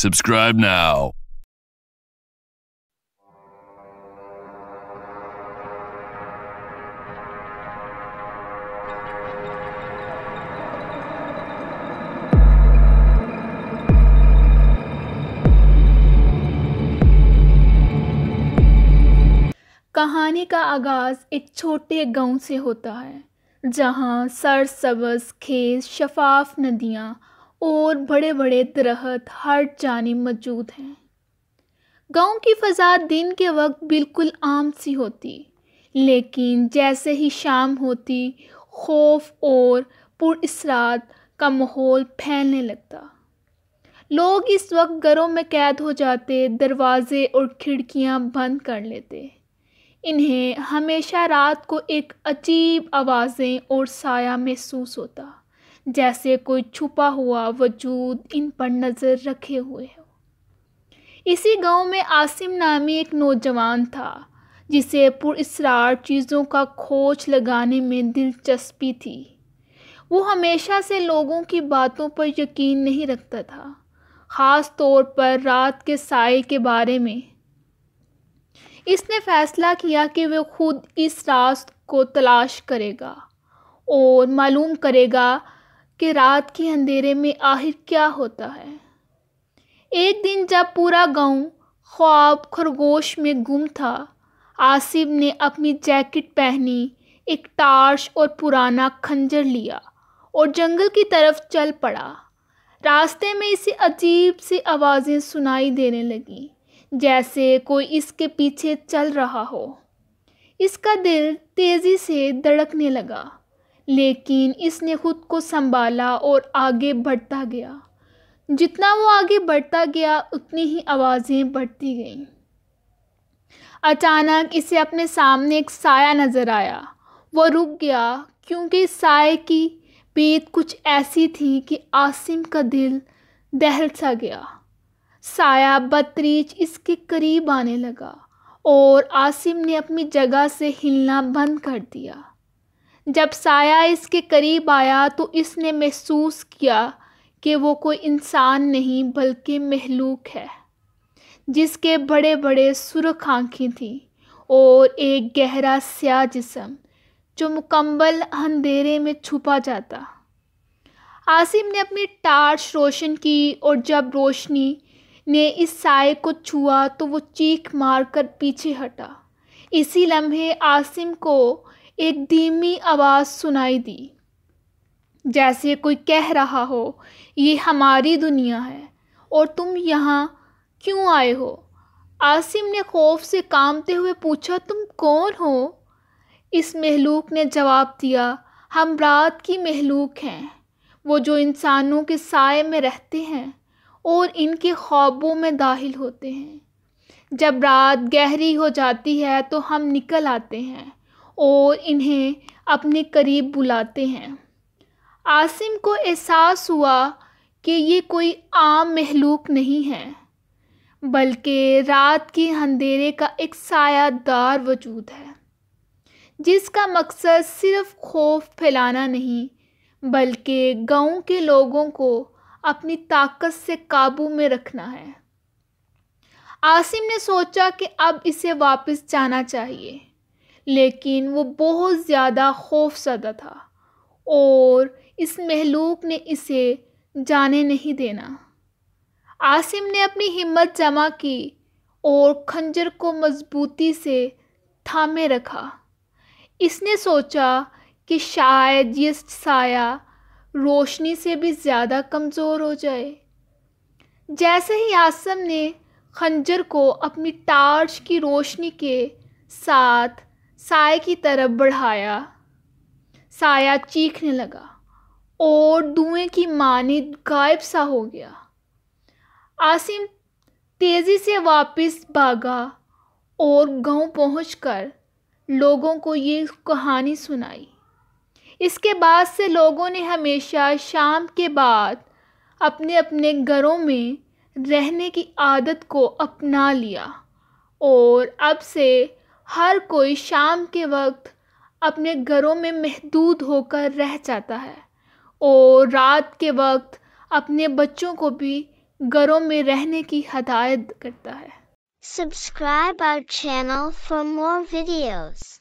Subscribe now. कहानी का आगाज एक छोटे गांव से होता है जहां सरसब्ज खेत शफाफ नदियां और बड़े बड़े दरख्त हर जानी मौजूद हैं गांव की फ़जा दिन के वक्त बिल्कुल आम सी होती लेकिन जैसे ही शाम होती खौफ और पुरसरात का माहौल फैलने लगता लोग इस वक्त घरों में कैद हो जाते दरवाज़े और खिड़कियां बंद कर लेते इन्हें हमेशा रात को एक अजीब आवाज़ें और साया महसूस होता जैसे कोई छुपा हुआ वजूद इन पर नज़र रखे हुए हो इसी गांव में आसिम नामी एक नौजवान था जिसे पुरसरार चीज़ों का खोज लगाने में दिलचस्पी थी वो हमेशा से लोगों की बातों पर यकीन नहीं रखता था ख़ास तौर पर रात के साय के बारे में इसने फ़ैसला किया कि वह खुद इस रास्त को तलाश करेगा और मालूम करेगा कि रात के अंधेरे में आखिर क्या होता है एक दिन जब पूरा गांव ख्वाब खरगोश में गुम था आसिफ ने अपनी जैकेट पहनी एक टार्च और पुराना खंजर लिया और जंगल की तरफ चल पड़ा रास्ते में इसे अजीब सी आवाज़ें सुनाई देने लगीं जैसे कोई इसके पीछे चल रहा हो इसका दिल तेज़ी से धड़कने लगा लेकिन इसने खुद को संभाला और आगे बढ़ता गया जितना वो आगे बढ़ता गया उतनी ही आवाज़ें बढ़ती गईं अचानक इसे अपने सामने एक साया नज़र आया वो रुक गया क्योंकि साय की बेत कुछ ऐसी थी कि आसिम का दिल दहल सा गया साया बतरीज इसके करीब आने लगा और आसिम ने अपनी जगह से हिलना बंद कर दिया जब साया इसके करीब आया तो इसने महसूस किया कि वो कोई इंसान नहीं बल्कि महलूक है जिसके बड़े बड़े सुरख आँखें थीं और एक गहरा स्या जिसम जो मुकम्मल अंधेरे में छुपा जाता आसिम ने अपनी टार्च रोशन की और जब रोशनी ने इस साय को छुआ तो वो चीख मार कर पीछे हटा इसी लम्हे आसिम को एक धीमी आवाज़ सुनाई दी जैसे कोई कह रहा हो ये हमारी दुनिया है और तुम यहाँ क्यों आए हो आसिम ने खौफ से कामते हुए पूछा तुम कौन हो इस महलूक ने जवाब दिया हम रात की महलूक हैं वो जो इंसानों के साय में रहते हैं और इनके ख्वाबों में दाखिल होते हैं जब रात गहरी हो जाती है तो हम निकल आते हैं और इन्हें अपने करीब बुलाते हैं आसिम को एहसास हुआ कि ये कोई आम महलूक नहीं है बल्कि रात के अंधेरे का एक सायादार वजूद है जिसका मकसद सिर्फ खौफ फैलाना नहीं बल्कि गांव के लोगों को अपनी ताकत से काबू में रखना है आसिम ने सोचा कि अब इसे वापस जाना चाहिए लेकिन वो बहुत ज़्यादा खौफसदा था और इस महलूक ने इसे जाने नहीं देना आसिम ने अपनी हिम्मत जमा की और खंजर को मज़बूती से थामे रखा इसने सोचा कि शायद ये साया रोशनी से भी ज़्यादा कमज़ोर हो जाए जैसे ही आसम ने खंजर को अपनी टार्च की रोशनी के साथ साय की तरफ बढ़ाया साया चीखने लगा और दुएँ की मानिंद गायब सा हो गया आसिम तेज़ी से वापस भागा और गांव पहुंचकर लोगों को ये कहानी सुनाई इसके बाद से लोगों ने हमेशा शाम के बाद अपने अपने घरों में रहने की आदत को अपना लिया और अब से हर कोई शाम के वक्त अपने घरों में महदूद होकर रह जाता है और रात के वक्त अपने बच्चों को भी घरों में रहने की हदायत करता है subscribe our channel for more videos